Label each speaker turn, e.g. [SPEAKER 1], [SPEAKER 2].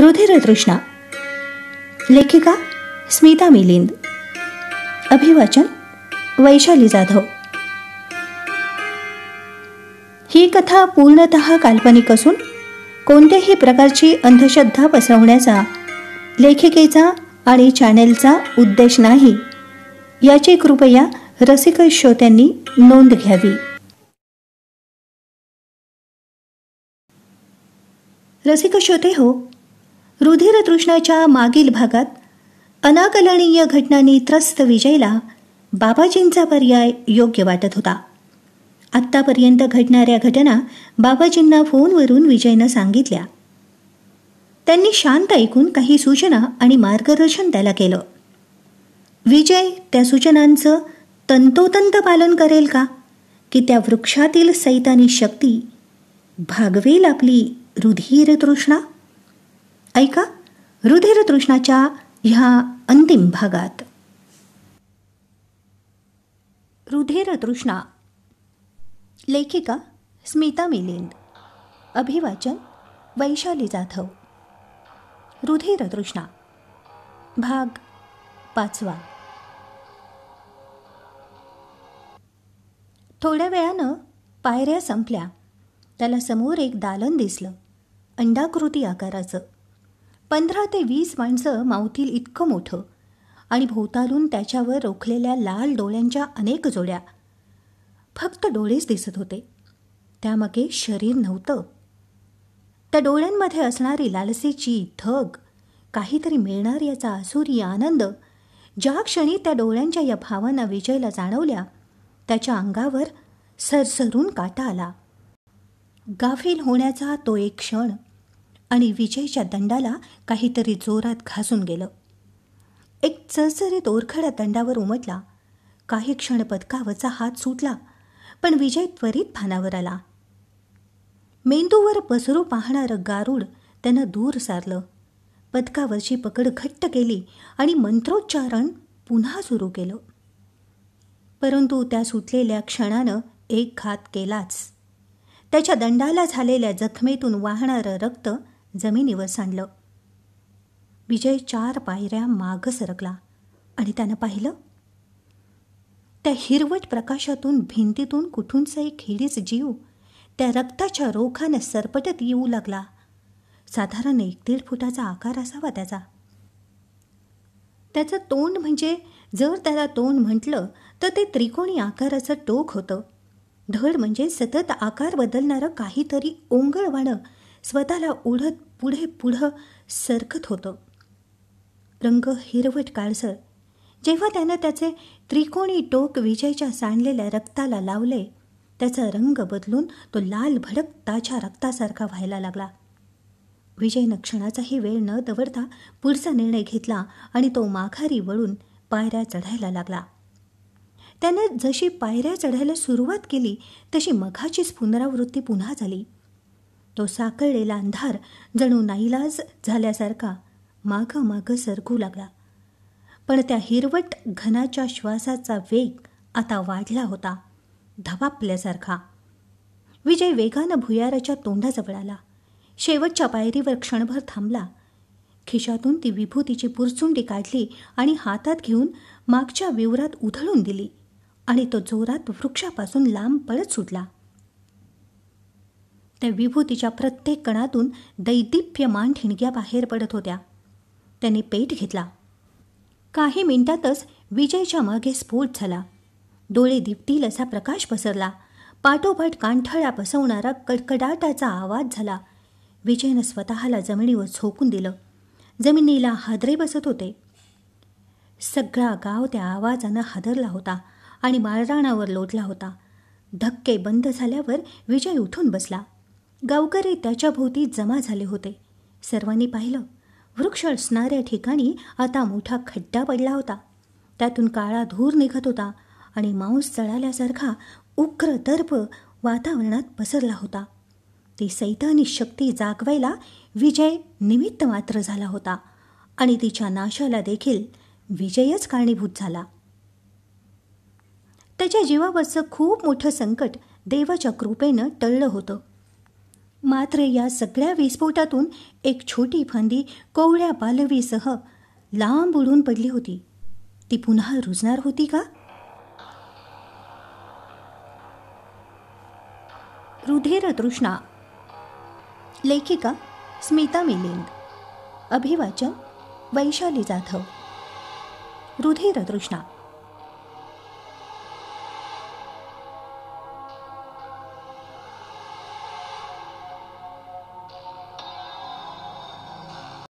[SPEAKER 1] तृष्णा लेखिका स्मिता मिलिंद अभिवाचन वैशाली जाधव ही कथा पूर्णत काल्पनिक असून कोणत्याही प्रकारची अंधश्रद्धा पसरवण्याचा लेखिकेचा आणि चॅनेलचा उद्देश नाही याची कृपया रसिक श्रोत्यांनी नोंद घ्यावी रसिक श्रोते हो रुधिरतृष्णाच्या मागील भागात अनाकलनीय घटनांनी त्रस्त विजयला बाबाजींचा पर्याय योग्य वाटत होता आत्तापर्यंत घडणाऱ्या घटना बाबाजींना फोनवरून विजयनं सांगितल्या त्यांनी शांत ऐकून काही सूचना आणि मार्गदर्शन त्याला केलं विजय त्या सूचनांचं तंतोतंत पालन करेल का की त्या वृक्षातील सैतानी शक्ती भागवेल आपली रुधिर तृष्णा ऐका तृष्णाच्या ह्या अंतिम भागात रुधिरतृष्णा लेखिका स्मिता मिलिंद अभिवाचन वैशाली जाधव तृष्णा भाग पाचवा थोड्या वेळानं पायऱ्या संपल्या त्याला समोर एक दालन दिसलं अंडाकृती आकाराचं पंधरा ते वीस माणसं मावतील इतकं मोठं आणि भोवतालून त्याच्यावर रोखलेल्या लाल डोळ्यांच्या अनेक जोड्या फक्त डोळेच दिसत होते त्यामागे शरीर नव्हतं त्या डोळ्यांमध्ये असणारी लालसेची थग काहीतरी मिळणार याचा असुरी आनंद ज्या क्षणी त्या डोळ्यांच्या या भावांना विजयला जाणवल्या त्याच्या अंगावर सरसरून काटा आला गाफील होण्याचा तो एक क्षण आणि विजयच्या दंडाला काहीतरी जोरात घासून गेलं एक चरचरीत ओरखडा दंडावर उमटला काही क्षण पदकावरचा हात सुटला पण विजय त्वरित भानावर आला मेंदूवर पसरू पाहणारं गारुड त्यानं दूर सारलं पदकावरची पकड घट्ट केली आणि मंत्रोच्चारण पुन्हा सुरू केलं परंतु त्या सुटलेल्या क्षणानं एक घात केलाच त्याच्या दंडाला झालेल्या जखमेतून वाहणारं रक्त जमिनीवर सांडलं विजय चार पायऱ्या मागं सरकला आणि त्यानं पाहिलं त्या हिरवट प्रकाशातून भिंतीतून कुठूनचा एक खेडीच जीव त्या रक्ताच्या रोखाने सरपटत येऊ लागला साधारण एक दीड फुटाचा आकार असावा त्याचा त्याचं तोंड म्हणजे जर त्याला तोंड म्हटलं तर ते त्रिकोणी आकाराचं टोक होतं धड म्हणजे सतत आकार बदलणारं काहीतरी ओंगळवाणं स्वतःला ओढत पुढे पुढं सरकत होतं रंग हिरवट काळसर जेव्हा त्यानं त्याचे त्रिकोणी टोक विजयच्या सांडलेल्या रक्ताला लावले त्याचा रंग बदलून तो लाल भडक ताच्या रक्तासारखा व्हायला लागला विजय नक्षणाचाही वेळ न दवडता पुढचा निर्णय घेतला आणि तो माघारी वळून पायऱ्या चढायला लागला त्यानं जशी पायऱ्या चढायला सुरुवात केली तशी मघाचीच पुनरावृत्ती पुन्हा झाली तो साकळलेला अंधार जणू नाईलाज झाल्यासारखा मागं मागं सरकू लागला पण त्या हिरवट घनाच्या श्वासाचा वेग आता वाढला होता धबापल्यासारखा विजय वेगानं भुयाराच्या तोंडाजवळ आला शेवटच्या पायरीवर क्षणभर थांबला खिशातून ती विभूतीची पुरचुंडी काढली आणि हातात घेऊन मागच्या विवरात उधळून दिली आणि तो जोरात वृक्षापासून लांब पळत सुटला त्या विभूतीच्या प्रत्येक कणातून दैदिप्यमान ठिणग्या बाहेर पडत होत्या त्याने पेट घेतला काही मिनिटातच विजयच्या मागे स्फोट झाला डोळे दिपतील असा प्रकाश पसरला पाठोपाठ कांठळ्या पसवणारा कडकडाटाचा आवाज झाला विजयनं स्वतःला जमिनीवर झोकून दिलं जमिनीला हादरे बसत होते सगळा गाव त्या आवाजानं हादरला होता आणि बाळराणावर लोटला होता धक्के बंद झाल्यावर विजय उठून बसला गावकरी त्याच्या भोवती जमा झाले होते सर्वांनी पाहिलं वृक्ष असणाऱ्या ठिकाणी आता मोठा खड्डा पडला होता त्यातून काळा धूर निघत होता आणि मांस चढाल्यासारखा उग्र दर्प वातावरणात पसरला होता ती सैतानी शक्ती जागवायला विजय निमित्त मात्र झाला होता आणि तिच्या नाशाला देखील विजयच कारणीभूत झाला त्याच्या जीवावरचं खूप मोठं संकट देवाच्या कृपेनं टळलं होतं मात्र या सगळ्या विस्फोटातून एक छोटी फांदी कोवळ्या पालवीसह लांब उडून पडली होती ती पुन्हा रुजणार होती का रुधेर तृष्णा लेखिका स्मिता मिलिंद अभिवाचन वैशाली जाधव रुधेर तृष्णा